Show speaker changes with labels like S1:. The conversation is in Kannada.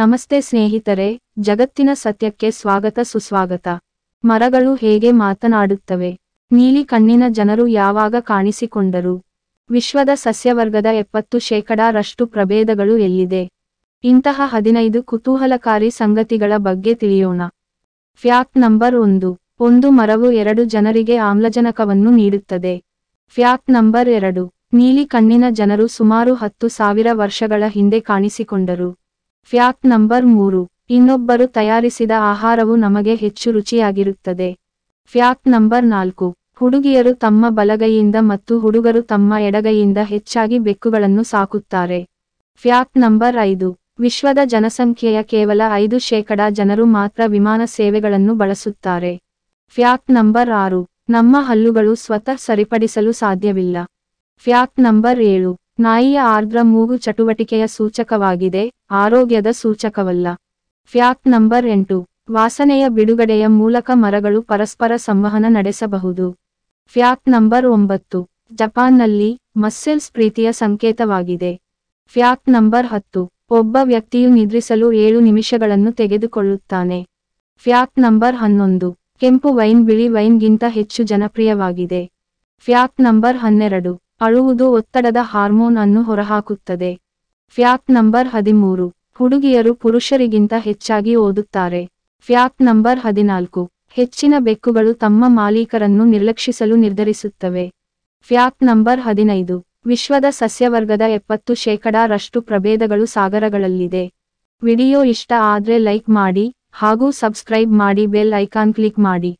S1: ನಮಸ್ತೆ ಸ್ನೇಹಿತರೆ ಜಗತ್ತಿನ ಸತ್ಯಕ್ಕೆ ಸ್ವಾಗತ ಸುಸ್ವಾಗತ ಮರಗಳು ಹೇಗೆ ಮಾತನಾಡುತ್ತವೆ ನೀಲಿ ಕಣ್ಣಿನ ಜನರು ಯಾವಾಗ ಕಾಣಿಸಿಕೊಂಡರು ವಿಶ್ವದ ಸಸ್ಯವರ್ಗದ ಎಪ್ಪತ್ತು ಶೇಕಡಾರಷ್ಟು ಪ್ರಭೇದಗಳು ಎಲ್ಲಿದೆ ಇಂತಹ ಹದಿನೈದು ಕುತೂಹಲಕಾರಿ ಸಂಗತಿಗಳ ಬಗ್ಗೆ ತಿಳಿಯೋಣ ಫ್ಯಾಕ್ಟ್ ನಂಬರ್ ಒಂದು ಒಂದು ಮರವು ಎರಡು ಜನರಿಗೆ ಆಮ್ಲಜನಕವನ್ನು ನೀಡುತ್ತದೆ ಫ್ಯಾಕ್ಟ್ ನಂಬರ್ ಎರಡು ನೀಲಿ ಕಣ್ಣಿನ ಜನರು ಸುಮಾರು ಹತ್ತು ಸಾವಿರ ವರ್ಷಗಳ ಹಿಂದೆ ಕಾಣಿಸಿಕೊಂಡರು ಫ್ಯಾಕ್ಟ್ ನಂಬರ್ ಮೂರು ಇನ್ನೊಬ್ಬರು ತಯಾರಿಸಿದ ಆಹಾರವು ನಮಗೆ ಹೆಚ್ಚು ರುಚಿಯಾಗಿರುತ್ತದೆ ಫ್ಯಾಕ್ಟ್ ನಂಬರ್ ನಾಲ್ಕು ಹುಡುಗಿಯರು ತಮ್ಮ ಬಲಗೈಯಿಂದ ಮತ್ತು ಹುಡುಗರು ತಮ್ಮ ಎಡಗೈಯಿಂದ ಹೆಚ್ಚಾಗಿ ಬೆಕ್ಕುಗಳನ್ನು ಸಾಕುತ್ತಾರೆ ಫ್ಯಾಕ್ಟ್ ನಂಬರ್ ಐದು ವಿಶ್ವದ ಜನಸಂಖ್ಯೆಯ ಕೇವಲ ಐದು ಶೇಕಡಾ ಜನರು ಮಾತ್ರ ವಿಮಾನ ಸೇವೆಗಳನ್ನು ಬಳಸುತ್ತಾರೆ ಫ್ಯಾಕ್ಟ್ ನಂಬರ್ ಆರು ನಮ್ಮ ಹಲ್ಲುಗಳು ಸ್ವತಃ ಸರಿಪಡಿಸಲು ಸಾಧ್ಯವಿಲ್ಲ ಫ್ಯಾಕ್ಟ್ ನಂಬರ್ ಏಳು ನಾಯಿಯ ಆರ್ದ್ರ ಮೂಗು ಚಟುವಟಿಕೆಯ ಸೂಚಕವಾಗಿದೆ ಆರೋಗ್ಯದ ಸೂಚಕವಲ್ಲ ಫ್ಯಾಕ್ಟ್ ನಂಬರ್ ಎಂಟು ವಾಸನೆಯ ಬಿಡುಗಡೆಯ ಮೂಲಕ ಮರಗಳು ಪರಸ್ಪರ ಸಂವಹನ ನಡೆಸಬಹುದು ಫ್ಯಾಕ್ಟ್ ನಂಬರ್ ಒಂಬತ್ತು ಜಪಾನ್ನಲ್ಲಿ ಮಸ್ಸೆಲ್ಸ್ ಪ್ರೀತಿಯ ಸಂಕೇತವಾಗಿದೆ ಫ್ಯಾಕ್ಟ್ ನಂಬರ್ ಹತ್ತು ಒಬ್ಬ ವ್ಯಕ್ತಿಯು ನಿದ್ರಿಸಲು ಏಳು ನಿಮಿಷಗಳನ್ನು ತೆಗೆದುಕೊಳ್ಳುತ್ತಾನೆ ಫ್ಯಾಕ್ಟ್ ನಂಬರ್ ಹನ್ನೊಂದು ಕೆಂಪು ವೈನ್ ಬಿಳಿ ವೈನ್ಗಿಂತ ಹೆಚ್ಚು ಜನಪ್ರಿಯವಾಗಿದೆ ಫ್ಯಾಕ್ ನಂಬರ್ ಹನ್ನೆರಡು ಅಳುವುದು ಒತ್ತಡದ ಹಾರ್ಮೋನ್ ಅನ್ನು ಹೊರಹಾಕುತ್ತದೆ ಫ್ಯಾಕ್ ನಂಬರ್ ಹದಿಮೂರು ಹುಡುಗಿಯರು ಪುರುಷರಿಗಿಂತ ಹೆಚ್ಚಾಗಿ ಓದುತ್ತಾರೆ ಫ್ಯಾಕ್ ನಂಬರ್ ಹದಿನಾಲ್ಕು ಹೆಚ್ಚಿನ ಬೆಕ್ಕುಗಳು ತಮ್ಮ ಮಾಲೀಕರನ್ನು ನಿರ್ಲಕ್ಷಿಸಲು ನಿರ್ಧರಿಸುತ್ತವೆ ಫ್ಯಾಕ್ ನಂಬರ್ ಹದಿನೈದು ವಿಶ್ವದ ಸಸ್ಯವರ್ಗದ ಎಪ್ಪತ್ತು ಶೇಕಡಾರಷ್ಟು ಪ್ರಭೇದಗಳು ಸಾಗರಗಳಲ್ಲಿದೆ ವಿಡಿಯೋ ಇಷ್ಟ ಆದ್ರೆ ಲೈಕ್ ಮಾಡಿ ಹಾಗೂ ಸಬ್ಸ್ಕ್ರೈಬ್ ಮಾಡಿ ಬೆಲ್ ಐಕಾನ್ ಕ್ಲಿಕ್ ಮಾಡಿ